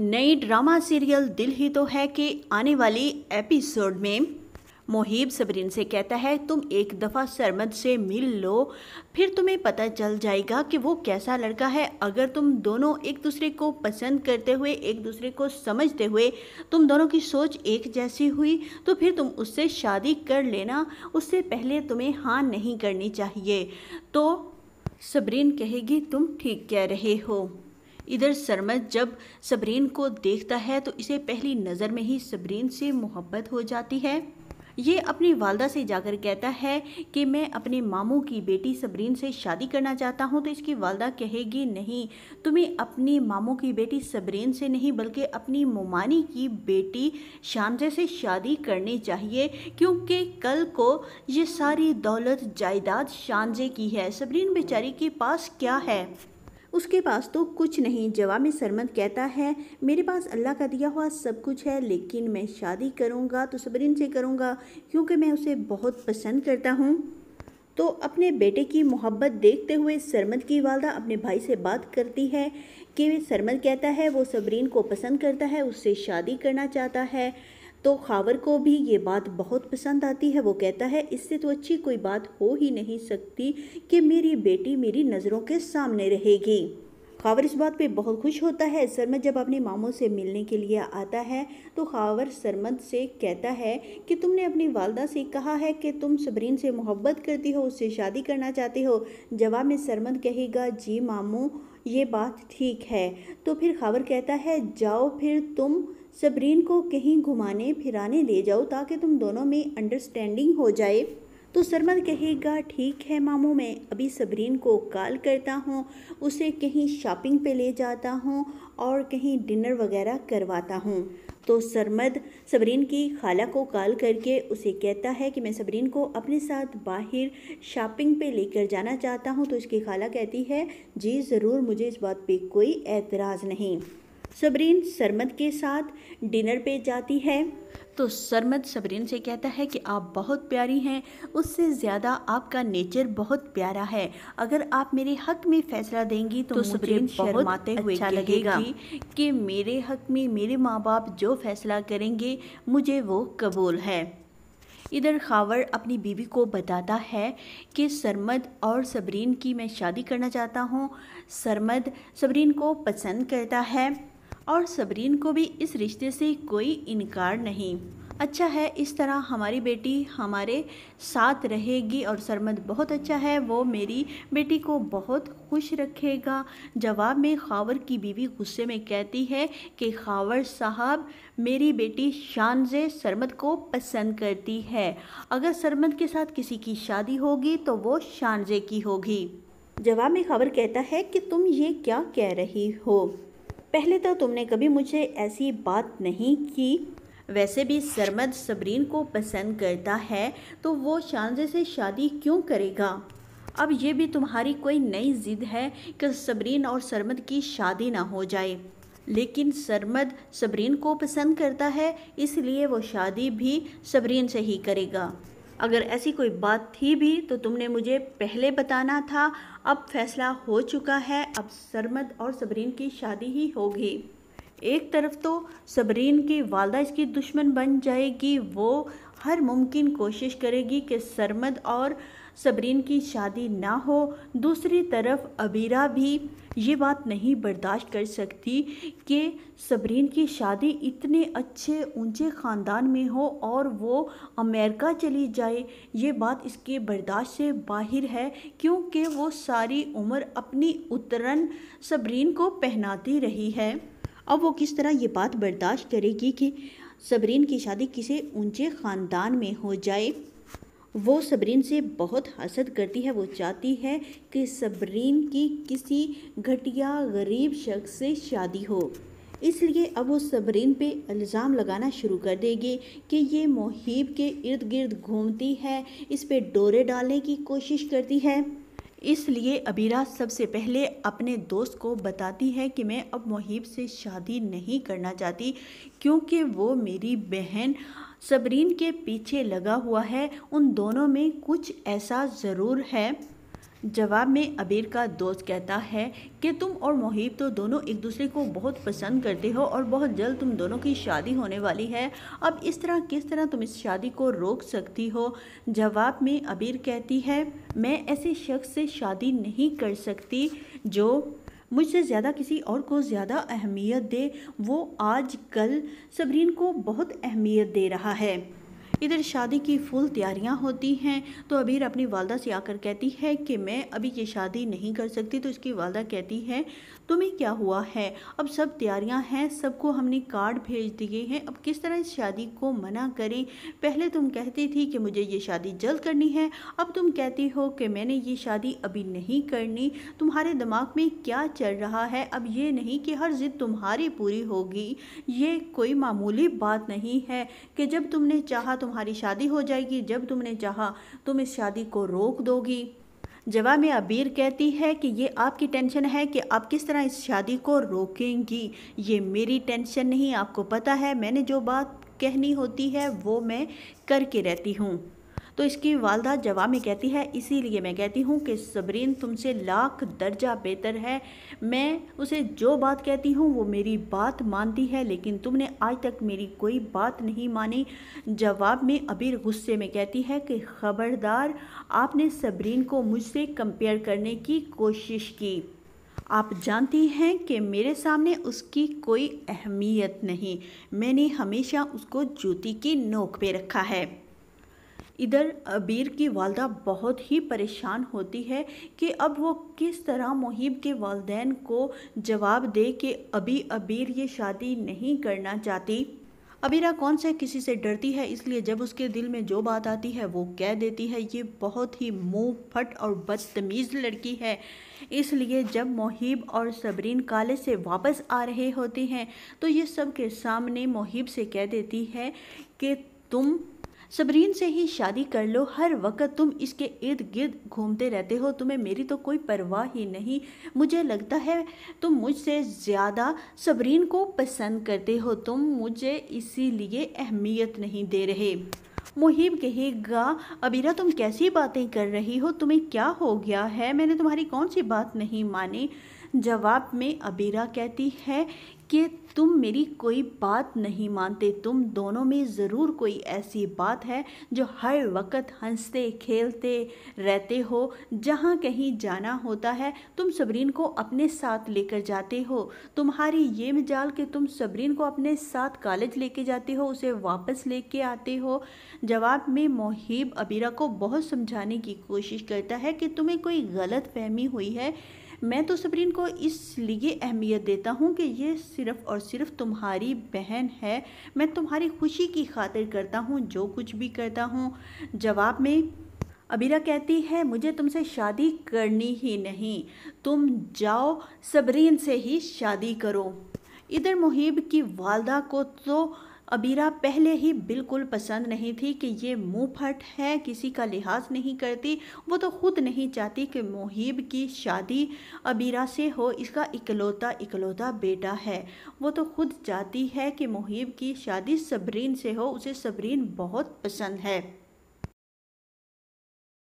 नई drama serial दिल ही तो है कि आने वाली एपिसोड में मोहिब सबरीन से कहता है तुम एक दफ़ा सरमद से मिल लो फिर तुम्हें पता चल जाएगा कि वो कैसा लड़का है अगर तुम दोनों एक दूसरे को पसंद करते हुए एक दूसरे को समझते हुए तुम दोनों की सोच एक जैसी हुई तो फिर तुम उससे शादी कर लेना उससे पहले तुम्हें हाँ नहीं करनी चाहिए तो सबरीन कहेगी तुम ठीक कह रहे हो इधर सरमद जब सबरीन को देखता है तो इसे पहली नज़र में ही सबरीन से मोहब्बत हो जाती है ये अपनी वालदा से जाकर कहता है कि मैं अपने मामू की बेटी सबरीन से शादी करना चाहता हूँ तो इसकी वालदा कहेगी नहीं तुम्हें अपनी मामू की बेटी सबरीन से नहीं बल्कि अपनी मोमानी की बेटी शामजे से शादी करनी चाहिए क्योंकि कल को ये सारी दौलत जायदाद शानजे की है सबरीन बेचारी के पास क्या है उसके पास तो कुछ नहीं जवाब में सरमद कहता है मेरे पास अल्लाह का दिया हुआ सब कुछ है लेकिन मैं शादी करूँगा तो सबरिन से करूँगा क्योंकि मैं उसे बहुत पसंद करता हूँ तो अपने बेटे की मोहब्बत देखते हुए सरमद की वालदा अपने भाई से बात करती है कि सरमद कहता है वो सबरीन को पसंद करता है उससे शादी करना चाहता है तो खावर को भी ये बात बहुत पसंद आती है वो कहता है इससे तो अच्छी कोई बात हो ही नहीं सकती कि मेरी बेटी मेरी नज़रों के सामने रहेगी खावर इस बात पे बहुत खुश होता है सरमद जब अपने मामों से मिलने के लिए आता है तो खावर सरमद से कहता है कि तुमने अपनी वालदा से कहा है कि तुम सबरीन से मोहब्बत करती हो उससे शादी करना चाहती हो जवाब में सरमद कहेगा जी मामू ये बात ठीक है तो फिर खावर कहता है जाओ फिर तुम सबरीन को कहीं घुमाने फिराने ले जाओ ताकि तुम दोनों में अंडरस्टैंडिंग हो जाए तो सरमद कहेगा ठीक है मामू मैं अभी सबरीन को कॉल करता हूँ उसे कहीं शॉपिंग पे ले जाता हूँ और कहीं डिनर वगैरह करवाता हूँ तो सरमद सबरीन की खाला को कॉल करके उसे कहता है कि मैं सबरीन को अपने साथ बाहर शॉपिंग पे लेकर जाना चाहता हूँ तो इसकी खाला कहती है जी ज़रूर मुझे इस बात पे कोई एतराज़ नहीं सबरीन सरमद के साथ डिनर पे जाती है तो सरमद सबरीन से कहता है कि आप बहुत प्यारी हैं उससे ज़्यादा आपका नेचर बहुत प्यारा है अगर आप मेरे हक में फैसला देंगी तो, तो सबरीन आते हुए अच्छा लगेगा कि मेरे हक में मेरे माँ बाप जो फैसला करेंगे मुझे वो कबूल है इधर खावर अपनी बीवी को बताता है कि सरमद और सबरीन की मैं शादी करना चाहता हूँ सरमद सबरीन को पसंद करता है और सबरीन को भी इस रिश्ते से कोई इनकार नहीं अच्छा है इस तरह हमारी बेटी हमारे साथ रहेगी और सरमद बहुत अच्छा है वो मेरी बेटी को बहुत खुश रखेगा जवाब में खावर की बीवी गुस्से में कहती है कि खावर साहब मेरी बेटी शानजे सरमद को पसंद करती है अगर सरमद के साथ किसी की शादी होगी तो वो शानजे की होगी जवाब में खबर कहता है कि तुम ये क्या कह रही हो पहले तो तुमने कभी मुझे ऐसी बात नहीं की वैसे भी सरमद सबरीन को पसंद करता है तो वो शानजे से शादी क्यों करेगा अब ये भी तुम्हारी कोई नई जिद है कि सबरीन और सरमद की शादी ना हो जाए लेकिन सरमद सबरीन को पसंद करता है इसलिए वो शादी भी सबरीन से ही करेगा अगर ऐसी कोई बात थी भी तो तुमने मुझे पहले बताना था अब फैसला हो चुका है अब सरमद और सबरीन की शादी ही होगी एक तरफ तो सबरीन की वालदा इसकी दुश्मन बन जाएगी वो हर मुमकिन कोशिश करेगी कि सरमद और सबरीन की शादी ना हो दूसरी तरफ अबीरा भी ये बात नहीं बर्दाश्त कर सकती कि सबरीन की शादी इतने अच्छे ऊंचे ख़ानदान में हो और वो अमेरिका चली जाए ये बात इसके बर्दाश्त से बाहर है क्योंकि वो सारी उम्र अपनी उतरन सबरीन को पहनाती रही है अब वो किस तरह ये बात बर्दाश्त करेगी कि सबरीन की शादी किसी ऊंचे ख़ानदान में हो जाए वो सबरीन से बहुत हसद करती है वो चाहती है कि सबरीन की किसी घटिया गरीब शख्स से शादी हो इसलिए अब वो सबरीन पे इल्ज़ाम लगाना शुरू कर देगी कि ये मोहिब के इर्द गिर्द घूमती है इस पे डोरे डालने की कोशिश करती है इसलिए अबीरा सबसे पहले अपने दोस्त को बताती है कि मैं अब मोहिब से शादी नहीं करना चाहती क्योंकि वो मेरी बहन सबरीन के पीछे लगा हुआ है उन दोनों में कुछ ऐसा ज़रूर है जवाब में अबीर का दोस्त कहता है कि तुम और मोहिब तो दोनों एक दूसरे को बहुत पसंद करते हो और बहुत जल्द तुम दोनों की शादी होने वाली है अब इस तरह किस तरह तुम इस शादी को रोक सकती हो जवाब में अबीर कहती है मैं ऐसे शख्स से शादी नहीं कर सकती जो मुझसे ज़्यादा किसी और को ज़्यादा अहमियत दे वो आज कल सबरीन को बहुत अहमियत दे रहा है इधर शादी की फुल तैयारियां होती हैं तो अबीर अपनी वालदा से आकर कहती है कि मैं अभी ये शादी नहीं कर सकती तो इसकी वालदा कहती है तुम्हें क्या हुआ है अब सब तैयारियां हैं सबको हमने कार्ड भेज दिए हैं अब किस तरह इस शादी को मना करें पहले तुम कहती थी कि मुझे ये शादी जल्द करनी है अब तुम कहती हो कि मैंने ये शादी अभी नहीं करनी तुम्हारे दिमाग में क्या चल रहा है अब ये नहीं कि हर जिद तुम्हारी पूरी होगी ये कोई मामूली बात नहीं है कि जब तुमने चाहा तुम तो तुम्हारी शादी हो जाएगी जब तुमने चाहा तुम इस शादी को रोक दोगी जवाब में अबीर कहती है कि ये आपकी टेंशन है कि आप किस तरह इस शादी को रोकेंगी ये मेरी टेंशन नहीं आपको पता है मैंने जो बात कहनी होती है वो मैं करके रहती हूँ तो इसकी वालदा जवाब में कहती है इसीलिए मैं कहती हूँ कि सबरीन तुमसे लाख दर्जा बेहतर है मैं उसे जो बात कहती हूँ वो मेरी बात मानती है लेकिन तुमने आज तक मेरी कोई बात नहीं मानी जवाब में अबीर गुस्से में कहती है कि ख़बरदार आपने सबरीन को मुझसे कंपेयर करने की कोशिश की आप जानती हैं कि मेरे सामने उसकी कोई अहमियत नहीं मैंने हमेशा उसको जूती की नोक पे रखा है इधर अबीर की वालदा बहुत ही परेशान होती है कि अब वो किस तरह मुहिब के वालदेन को जवाब दे कि अभी अबीर ये शादी नहीं करना चाहती अबीरा कौन से किसी से डरती है इसलिए जब उसके दिल में जो बात आती है वो कह देती है ये बहुत ही मुँह फट और बदतमीज़ लड़की है इसलिए जब मोहिब और सबरीन काले से वापस आ रहे होते हैं तो ये सब के सामने मोहिब से कह देती है कि तुम सबरीन से ही शादी कर लो हर वक्त तुम इसके इर्द गिर्द घूमते रहते हो तुम्हें मेरी तो कोई परवाह ही नहीं मुझे लगता है तुम मुझसे ज़्यादा सबरीन को पसंद करते हो तुम मुझे इसीलिए अहमियत नहीं दे रहे मुहिब कहेगा अबीरा तुम कैसी बातें कर रही हो तुम्हें क्या हो गया है मैंने तुम्हारी कौन सी बात नहीं मानी जवाब में अबीरा कहती है कि तुम मेरी कोई बात नहीं मानते तुम दोनों में ज़रूर कोई ऐसी बात है जो हर वक्त हंसते खेलते रहते हो जहाँ कहीं जाना होता है तुम सबरीन को अपने साथ लेकर जाते हो तुम्हारी ये मिजाल कि तुम सबरीन को अपने साथ कॉलेज लेके जाते हो उसे वापस लेके आते हो जवाब में मोहिब अबीरा को बहुत समझाने की कोशिश करता है कि तुम्हें कोई गलत फहमी हुई है मैं तो सबरीन को इसलिए अहमियत देता हूँ कि ये सिर्फ़ और सिर्फ तुम्हारी बहन है मैं तुम्हारी खुशी की खातिर करता हूँ जो कुछ भी करता हूँ जवाब में अबीरा कहती है मुझे तुमसे शादी करनी ही नहीं तुम जाओ सबरीन से ही शादी करो इधर मुहिब की वालदा को तो अबीरा पहले ही बिल्कुल पसंद नहीं थी कि ये मुँह फट है किसी का लिहाज नहीं करती वो तो खुद नहीं चाहती कि मोहिब की शादी अबीरा से हो इसका इकलौता इकलौता बेटा है वो तो खुद चाहती है कि मोहिब की शादी सबरीन से हो उसे सबरीन बहुत पसंद है